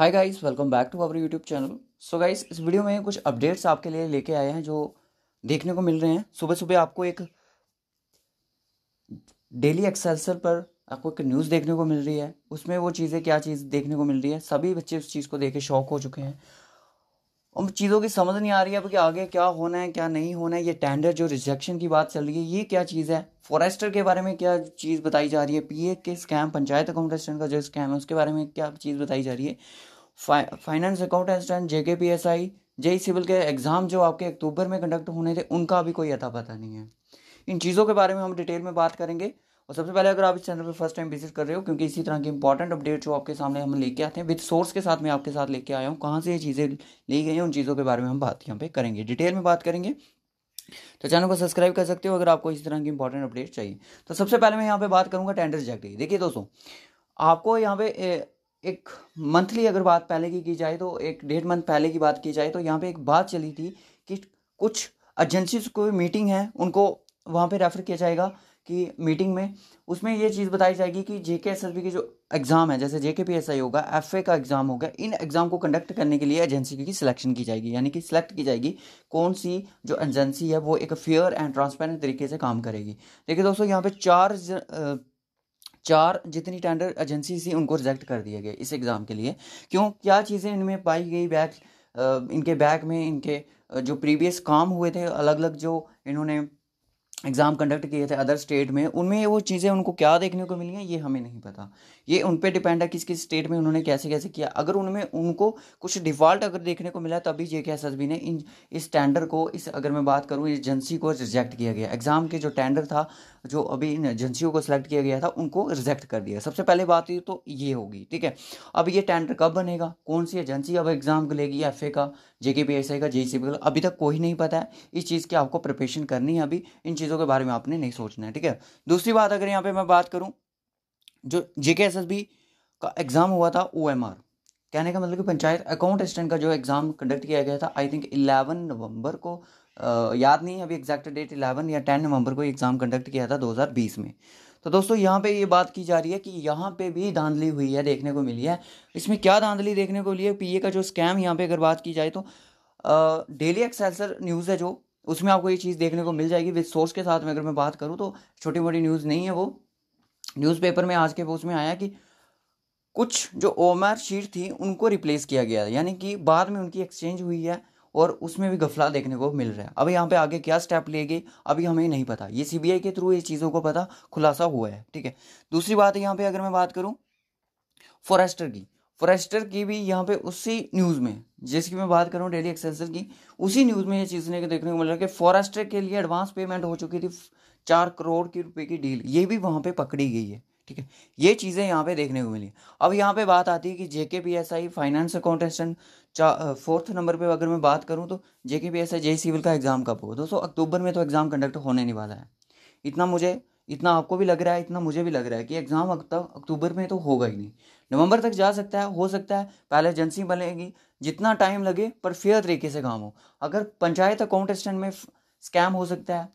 hi guys welcome back to our YouTube channel so guys इस video में कुछ updates आपके लिए लेके आए हैं जो देखने को मिल रहे हैं सुबह सुबह आपको एक डेली एक्सेलसर पर आपको एक न्यूज़ देखने को मिल रही है उसमें वो चीज़ें क्या चीज़ देखने को मिल रही है सभी बच्चे उस चीज़ को देख के शौक हो चुके हैं उन चीज़ों की समझ नहीं आ रही है अब कि आगे क्या होना है क्या नहीं होना है ये टेंडर जो रिजेक्शन की बात चल रही है ये क्या चीज़ है फॉरेस्टर के बारे में क्या चीज़ बताई जा रही है पीए के स्कैम पंचायत अकाउंट का जो स्कैम है उसके बारे में क्या चीज़ बताई जा रही है finance account assistant J K P S I J civil के एग्ज़ाम जो आपके अक्टूबर में कंडक्ट होने थे उनका अभी कोई अता पता नहीं है इन चीज़ों के बारे में हम डिटेल में बात करेंगे और सबसे पहले अगर आप इस चैनल पर फर्स्ट टाइम विजिट कर रहे हो क्योंकि इसी तरह की इंपॉर्टेंट अपडेट जो आपके सामने हम लेके आते हैं विद सोर्स के साथ मैं आपके साथ लेके आया हूँ कहाँ से ये चीज़ें ली गई हैं उन चीज़ों के बारे में हम बात यहाँ पे करेंगे डिटेल में बात करेंगे तो चैनल को सब्सक्राइब कर सकते हो अगर आपको इसी तरह की इंपॉर्टेंट अपडेट चाहिए तो सबसे पहले मैं यहाँ पे बात करूँगा टेंडर जैक की देखिए दोस्तों आपको यहाँ पे एक मंथली अगर बात पहले की की जाए तो एक डेढ़ मंथ पहले की बात की जाए तो यहाँ पे एक बात चली थी कि कुछ एजेंसीज को मीटिंग है उनको वहाँ पे रेफ़र किया जाएगा कि मीटिंग में उसमें ये चीज़ बताई जाएगी कि जे के एस एस बी की जो एग्ज़ाम है जैसे जे के पी एस आई होगा एफ ए का एग्ज़ाम होगा इन एग्ज़ाम को कंडक्ट करने के लिए एजेंसी की सिलेक्शन की जाएगी यानी कि सिलेक्ट की जाएगी कौन सी जो एजेंसी है वो एक फेयर एंड ट्रांसपेरेंट तरीके से काम करेगी देखिए दोस्तों यहाँ पे चार ज, चार जितनी टेंडर एजेंसी थी उनको रिजेक्ट कर दिया गया इस एग्ज़ाम के लिए क्यों क्या चीज़ें इनमें पाई गई बैग इनके बैग में इनके जो प्रीवियस काम हुए थे अलग अलग जो इन्होंने एग्ज़ाम कंडक्ट किए थे अदर स्टेट में उनमें वो चीज़ें उनको क्या देखने को मिली हैं ये हमें नहीं पता ये उन पर डिपेंड है किस किस स्टेट में उन्होंने कैसे कैसे किया अगर उनमें उनको कुछ डिफ़ॉल्ट अगर देखने को मिला तभी जे के एस एस बी ने इन इस टेंडर को इस अगर मैं बात करूँ एजेंसी को रिजेक्ट किया गया एग्ज़ाम के जो टेंडर था जो अभी इन एजेंसियों को सिलेक्ट किया गया था उनको रिजेक्ट कर दिया सबसे पहले बात ये तो ये होगी ठीक है अब ये टेंडर कब बनेगा कौन सी एजेंसी अब एग्ज़ाम को लेगी एफ ए का जे के पी एस आई का जे सी बी का अभी तक कोई नहीं पता है इस चीज़ की आपको प्रिपरेशन करनी है अभी इन चीज़ चीज़ों के बारे में आपने नहीं सोचना है ठीक है दूसरी बात अगर यहाँ पे मैं बात करूँ जो जे का एग्ज़ाम हुआ था ओ कहने का मतलब कि पंचायत अकाउंट असिस्टेंट का जो एग्ज़ाम कंडक्ट किया गया था आई थिंक इलेवन नवंबर को आ, याद नहीं अभी एग्जैक्ट डेट इलेवन या टेन नवंबर को एग्ज़ाम कंडक्ट किया था दो में तो दोस्तों यहाँ पे ये बात की जा रही है कि यहाँ पे भी धांधली हुई है देखने को मिली है इसमें क्या धांधली देखने को मिली है पीए का जो स्कैम यहाँ पे अगर बात की जाए तो डेली एक्सेलसर न्यूज़ है जो उसमें आपको ये चीज़ देखने को मिल जाएगी विद सोर्स के साथ में अगर मैं बात करूँ तो छोटी मोटी न्यूज़ नहीं है वो न्यूज़पेपर में आज के पोस्ट में आया कि कुछ जो ओमर शीट थी उनको रिप्लेस किया गया यानी कि बाद में उनकी एक्सचेंज हुई है और उसमें भी गफला देखने को मिल रहा है अब यहाँ पे आगे क्या स्टेप लेगी अभी हमें नहीं पता ये आई के थ्रू ये चीज़ों को पता खुलासा हुआ है ठीक है दूसरी बात यहाँ पे अगर मैं बात करूँ फॉरेस्टर की फॉरेस्टर की भी यहाँ पे उसी न्यूज़ में जिसकी मैं बात कर रहा हूँ डेली एक्सेंसर की उसी न्यूज़ में ये चीज़ ने देखने को मिल रहा है कि फॉरेस्टर के लिए एडवांस पेमेंट हो चुकी थी चार करोड़ की रुपए की डील ये भी वहाँ पे पकड़ी गई है ठीक है ये चीज़ें यहाँ पे देखने को मिली अब यहाँ पे बात आती है कि JK P S I finance accountant fourth number पे अगर मैं बात करूँ तो JK P S I J civil का एग्ज़ाम कब होगा दोस्तों अक्टूबर में तो एग्ज़ाम कंडक्ट होने नहीं वाला है इतना मुझे इतना आपको भी लग रहा है इतना मुझे भी लग रहा है कि एग्ज़ाम अक्टूबर में तो होगा ही नहीं नवंबर तक जा सकता है हो सकता है पहले एजेंसी बनेगी जितना टाइम लगे पर फेयर तरीके से काम हो अगर पंचायत अकाउंटेस्टेंट में स्कैम हो सकता है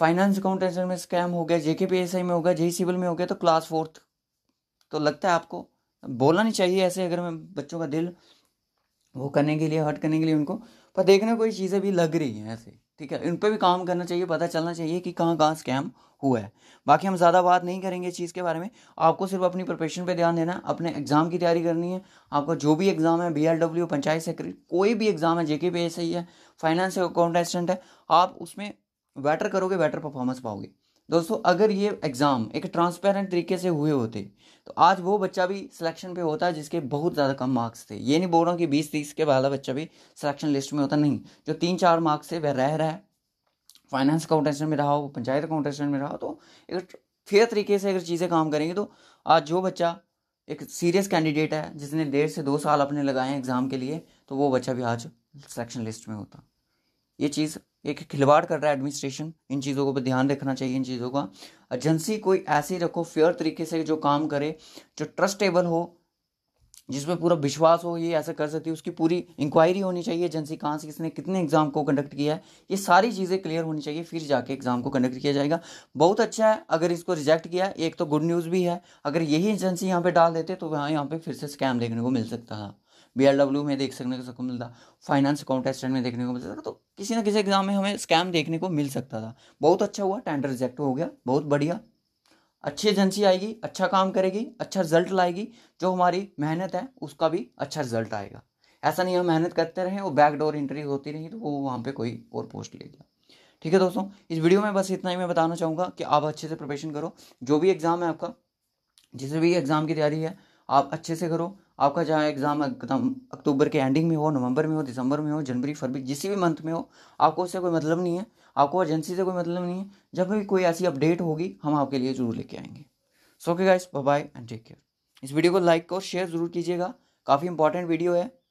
फाइनेंस अकाउंट में स्कैम हो गया जेके पी एस आई में हो गया जेई सिविल में हो गया तो क्लास फोर्थ तो लगता है आपको बोलना नहीं चाहिए ऐसे अगर मैं बच्चों का दिल वो करने के लिए हर्ट करने के लिए उनको पर देखना कोई चीज़ें भी लग रही हैं ऐसे ठीक है उन पर भी काम करना चाहिए पता चलना चाहिए कि कहाँ कहाँ स्कैम हुआ है बाकी हम ज़्यादा बात नहीं करेंगे इस चीज़ के बारे में आपको सिर्फ अपनी प्रिपरेशन पे ध्यान देना अपने एग्ज़ाम की तैयारी करनी है आपका जो भी एग्ज़ाम है बी डब्ल्यू पंचायत सेक्रेटरी कोई भी एग्ज़ाम है जेके पी एस आई है फाइनेंस अकाउंटेंट है आप उसमें बेटर करोगे बेटर परफॉर्मेंस पाओगे दोस्तों अगर ये एग्ज़ाम एक ट्रांसपेरेंट तरीके से हुए होते तो आज वो बच्चा भी सिलेक्शन पे होता है जिसके बहुत ज़्यादा कम मार्क्स थे ये नहीं बोल रहा कि बीस तीस के वाला बच्चा भी सिलेक्शन लिस्ट में होता नहीं जो तीन चार मार्क्स से वह रह रहा है फाइनेंस काउंटेशन में रहा हो पंचायत काउंटेशन में रहा तो एक फेयर तरीके से अगर चीज़ें काम करेंगी तो आज जो बच्चा एक सीरियस कैंडिडेट है जिसने डेढ़ से दो साल अपने लगाए हैं एग्ज़ाम के लिए तो वो बच्चा भी आज सिलेक्शन लिस्ट में होता ये चीज़ एक खिलवाड़ कर रहा है एडमिनिस्ट्रेशन इन चीज़ों को पर ध्यान रखना चाहिए इन चीज़ों का एजेंसी कोई ऐसी रखो फेयर तरीके से जो काम करे जो ट्रस्टेबल हो जिसमें पूरा विश्वास हो ये ऐसा कर सकती है उसकी पूरी इंक्वायरी होनी चाहिए एजेंसी कहाँ से किसने कितने एग्जाम को कंडक्ट किया है ये सारी चीज़ें क्लियर होनी चाहिए फिर जाके एग्जाम को कंडक्ट किया जाएगा बहुत अच्छा है अगर इसको रिजेक्ट किया एक तो गुड न्यूज़ भी है अगर यही एजेंसी यहाँ पे डाल देते तो वहाँ यहाँ पे फिर से स्कैम देखने को मिल सकता था बी डब्ल्यू में देख सकने को मिलता फाइनेंस कॉन्टेस्टेंट में देखने को मिल सकता तो किसी ना किसी एग्जाम में हमें स्कैम देखने को मिल सकता था बहुत अच्छा हुआ टेंडर रिजेक्ट हो गया बहुत बढ़िया अच्छी एजेंसी आएगी अच्छा काम करेगी अच्छा रिजल्ट लाएगी जो हमारी मेहनत है उसका भी अच्छा रिजल्ट आएगा ऐसा नहीं हम मेहनत करते रहे और बैकडोर इंटरव्यू होती रही तो वो वहाँ पे कोई और पोस्ट ले गया ठीक है दोस्तों इस वीडियो में बस इतना ही मैं बताना चाहूँगा कि आप अच्छे से प्रिपरेशन करो जो भी एग्ज़ाम है आपका जिस भी एग्ज़ाम की तैयारी है आप अच्छे से करो आपका जहाँ एग्ज़ाम अक्टूबर के एंडिंग में हो नवंबर में हो दिसंबर में हो जनवरी फरवरी जिस भी मंथ में हो आपको उससे कोई मतलब नहीं है आपको एजेंसी से कोई मतलब नहीं है जब भी कोई ऐसी अपडेट होगी हम आपके लिए ज़रूर लेके आएंगे so k guys bye and take care इस वीडियो को लाइक और शेयर ज़रूर कीजिएगा काफ़ी इंपॉर्टेंट वीडियो है